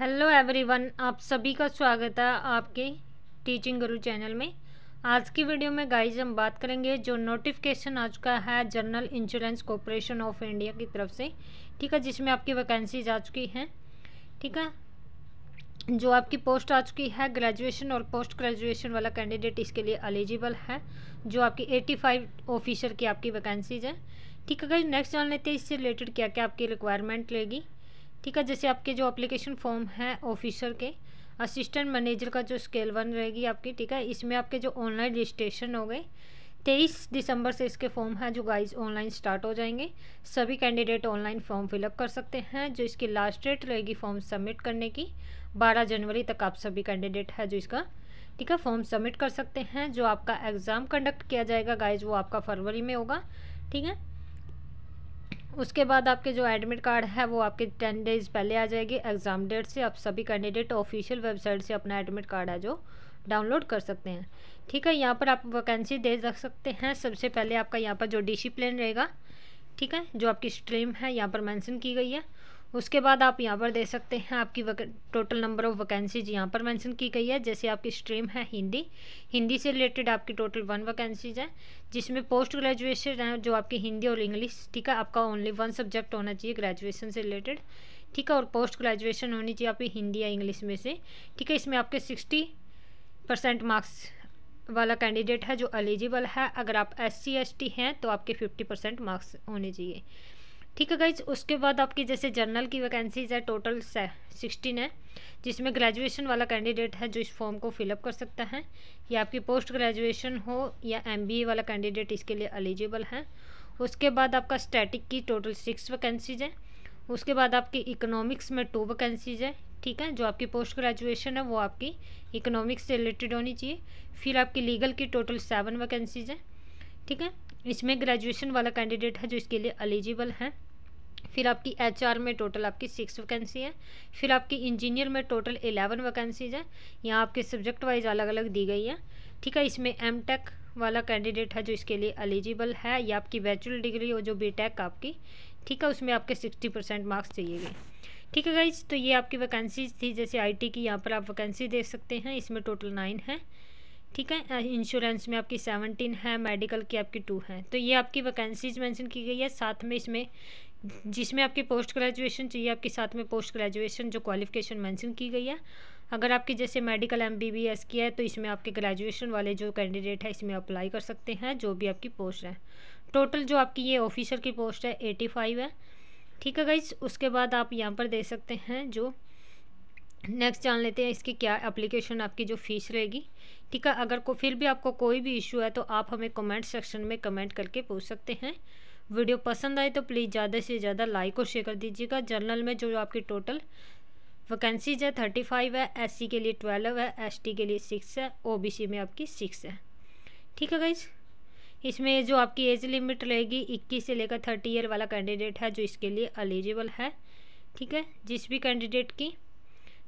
hello everyone आप सभी का स्वागत है आपके टीचिंग गुरु चैनल में आज की वीडियो में गाइज हम बात करेंगे जो नोटिफिकेशन आ चुका है General Insurance Corporation of India की तरफ से ठीक है जिसमें आपकी वैकेंसीज आ चुकी हैं ठीक है जो आपकी पोस्ट आ चुकी है ग्रेजुएशन और पोस्ट ग्रेजुएशन वाला कैंडिडेट इसके लिए एलिजिबल है जो आपकी एट्टी फाइव ऑफिसर की आपकी वैकेंसीज हैं ठीक है गाइज नेक्स्ट जान लेते हैं इससे रिलेटेड क्या क्या आपकी रिक्वायरमेंट लेगी ठीक है जैसे आपके जो अप्लीकेशन फॉर्म हैं ऑफिसर के असिस्टेंट मैनेजर का जो स्केल वन रहेगी आपकी ठीक है इसमें आपके जो ऑनलाइन रजिस्ट्रेशन हो गए तेईस दिसंबर से इसके फॉर्म हैं जो गाइस ऑनलाइन स्टार्ट हो जाएंगे सभी कैंडिडेट ऑनलाइन फॉर्म फिलअप कर सकते हैं जो इसकी लास्ट डेट रहेगी फॉर्म सबमिट करने की 12 जनवरी तक आप सभी कैंडिडेट है जो इसका ठीक है फॉर्म सबमिट कर सकते हैं जो आपका एग्ज़ाम कंडक्ट किया जाएगा गाइज वो आपका फरवरी में होगा ठीक है उसके बाद आपके जो एडमिट कार्ड है वो आपके टेन डेज़ पहले आ जाएगी एग्ज़ाम डेट से आप सभी कैंडिडेट ऑफिशियल वेबसाइट से अपना एडमिट कार्ड है जो डाउनलोड कर सकते हैं ठीक है यहाँ पर आप वैकेंसी दे रख सकते हैं सबसे पहले आपका यहाँ पर जो डिसिप्लिन रहेगा ठीक है जो आपकी स्ट्रीम है यहाँ पर मैंसन की गई है उसके बाद आप यहाँ पर दे सकते हैं आपकी टोटल नंबर ऑफ़ वैकेंसीज यहाँ पर मेंशन की गई है जैसे आपकी स्ट्रीम है हिंदी हिंदी से रिलेटेड आपकी टोटल वन वैकेंसीज हैं जिसमें पोस्ट ग्रेजुएशन है जो आपकी हिंदी और इंग्लिश ठीक है आपका ओनली वन सब्जेक्ट होना चाहिए ग्रेजुएशन से रिलेटेड ठीक है और पोस्ट ग्रेजुएशन होनी चाहिए आपकी हिंदी या इंग्लिश में से ठीक है इसमें आपके सिक्सटी परसेंट मार्क्स वाला कैंडिडेट है जो एलिजिबल है अगर आप एस सी एस टी हैं तो आपके फिफ्टी परसेंट मार्क्स होने चाहिए ठीक है गाइज उसके बाद आपकी जैसे जर्नल की वैकेंसीज है टोटल सिक्सटीन है जिसमें ग्रेजुएशन वाला कैंडिडेट है जो इस फॉर्म को फिलअप कर सकता है या आपकी पोस्ट ग्रेजुएशन हो या एम वाला कैंडिडेट इसके लिए एलिजिबल है उसके बाद आपका स्टैटिक की टोटल सिक्स वैकेंसीज हैं उसके बाद आपकी इकोनॉमिक्स में टू वैकेंसीज है ठीक है जो आपकी पोस्ट ग्रेजुएशन है वो आपकी इकोनॉमिक्स से रिलेटेड होनी चाहिए फिर आपकी लीगल की टोटल सेवन वैकेंसीज हैं ठीक है इसमें ग्रेजुएशन वाला कैंडिडेट है जो इसके लिए एलिजिबल है फिर आपकी एच में टोटल आपकी सिक्स वैकेंसी है फिर आपकी इंजीनियर में टोटल एलेवन वैकेंसीज है यहाँ आपके सब्जेक्ट वाइज अलग अलग दी गई है ठीक है इसमें एम टेक वाला कैंडिडेट है जो इसके लिए एलिजिबल है या आपकी बैचुलर डिग्री हो जो बी टेक आपकी ठीक है उसमें आपके सिक्सटी परसेंट मार्क्स चाहिए गए ठीक है गाइज तो ये आपकी वैकेंसीज थी जैसे आईटी की यहाँ पर आप वैकेंसी देख सकते हैं इसमें टोटल नाइन है ठीक है इंश्योरेंस में आपकी सेवनटीन है मेडिकल की आपकी टू है तो ये आपकी वैकेंसीज मेंशन की गई है साथ में इसमें जिसमें आपकी पोस्ट ग्रेजुएशन चाहिए आपके साथ में पोस्ट ग्रेजुएशन जो क्वालिफिकेशन मेंशन की गई है अगर आपकी जैसे मेडिकल एमबीबीएस की है तो इसमें आपके ग्रेजुएशन वाले जो कैंडिडेट है इसमें अप्लाई कर सकते हैं जो भी आपकी पोस्ट है टोटल जो आपकी ये ऑफिसर की पोस्ट है एटी फाइव है ठीक है गाइज उसके बाद आप यहाँ पर दे सकते हैं जो नेक्स्ट जान लेते हैं इसकी क्या एप्लीकेशन आपकी जो फ़ीस रहेगी ठीक है अगर को फिर भी आपको कोई भी इशू है तो आप हमें कमेंट सेक्शन में कमेंट करके पूछ सकते हैं वीडियो पसंद आए तो प्लीज़ ज़्यादा से ज़्यादा लाइक और शेयर कर दीजिएगा जर्नल में जो आपकी टोटल वैकेंसीज है थर्टी फाइव है सी के लिए ट्वेल्व है टी के लिए सिक्स है सी में आपकी सिक्स है ठीक है गाइज इसमें जो आपकी एज लिमिट रहेगी इक्कीस से लेकर थर्टी ईयर वाला कैंडिडेट है जो इसके लिए एलिजिबल है ठीक है जिस भी कैंडिडेट की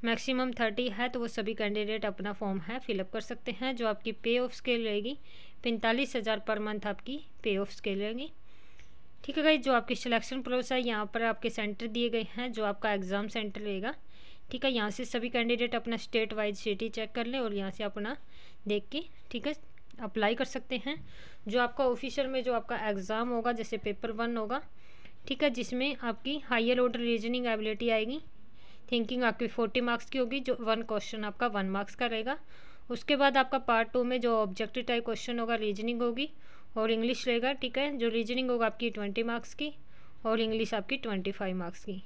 मैक्सिमम थर्टी है तो वो सभी कैंडिडेट अपना फॉर्म है फिलअप कर सकते हैं जो आपकी पे ऑफ स्केल रहेगी पैंतालीस हज़ार पर मंथ आपकी पे ऑफ स्केल रहेगी ठीक है गाइज जो आपकी सिलेक्शन प्रोसेस है यहाँ पर आपके सेंटर दिए गए हैं जो आपका एग्ज़ाम सेंटर रहेगा ठीक है यहाँ से सभी कैंडिडेट अपना स्टेट वाइज सिटी चेक कर लें और यहाँ से अपना देख के ठीक है अप्लाई कर सकते हैं जो आपका ऑफिशियल में जो आपका एग्ज़ाम होगा जैसे पेपर वन होगा ठीक है जिसमें आपकी हाइयर ऑर्डर रीजनिंग एबिलिटी आएगी थिंकिंग आपकी फोर्टी मार्क्स की होगी जो वन क्वेश्चन आपका वन मार्क्स का रहेगा उसके बाद आपका पार्ट टू में जो ऑब्जेक्टिव टाइप क्वेश्चन होगा रीजनिंग होगी और इंग्लिश रहेगा ठीक है जो रीजनिंग होगा आपकी ट्वेंटी मार्क्स की और इंग्लिश आपकी ट्वेंटी फाइव मार्क्स की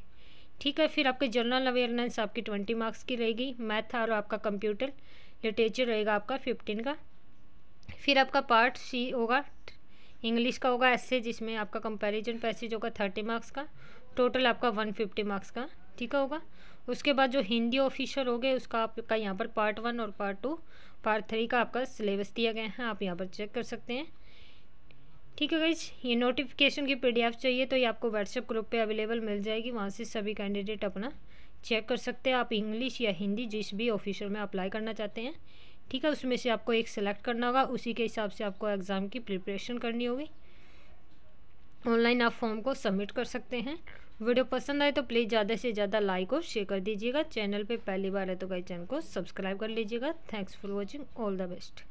ठीक है फिर आपके जनरल अवेयरनेस आपकी ट्वेंटी मार्क्स की रहेगी मैथ और आपका कंप्यूटर लिटरेचर रहेगा आपका फिफ्टीन का फिर आपका पार्ट सी होगा इंग्लिश का होगा ऐसे जिसमें आपका कंपेरिजन पैसेज होगा थर्टी मार्क्स का टोटल आपका वन फिफ्टी मार्क्स का ठीक होगा उसके बाद जो हिंदी ऑफिशियल हो गए उसका आपका यहाँ पर पार्ट वन और पार्ट टू पार्ट थ्री का आपका सिलेबस दिया गया है आप यहाँ पर चेक कर सकते हैं ठीक है गाइज ये नोटिफिकेशन की पीडीएफ चाहिए तो ये आपको व्हाट्सएप ग्रुप पे अवेलेबल मिल जाएगी वहाँ से सभी कैंडिडेट अपना चेक कर सकते हैं आप इंग्लिश या हिंदी जिस भी ऑफिसर में अप्लाई करना चाहते हैं ठीक है उसमें से आपको एक सेलेक्ट करना होगा उसी के हिसाब से आपको एग्ज़ाम की प्रिपरेशन करनी होगी ऑनलाइन आप फॉर्म को सबमिट कर सकते हैं वीडियो पसंद आए तो प्लीज़ ज़्यादा से ज़्यादा लाइक और शेयर कर दीजिएगा चैनल पे पहली बार है तो गई चैनल को सब्सक्राइब कर लीजिएगा thanks for watching all the best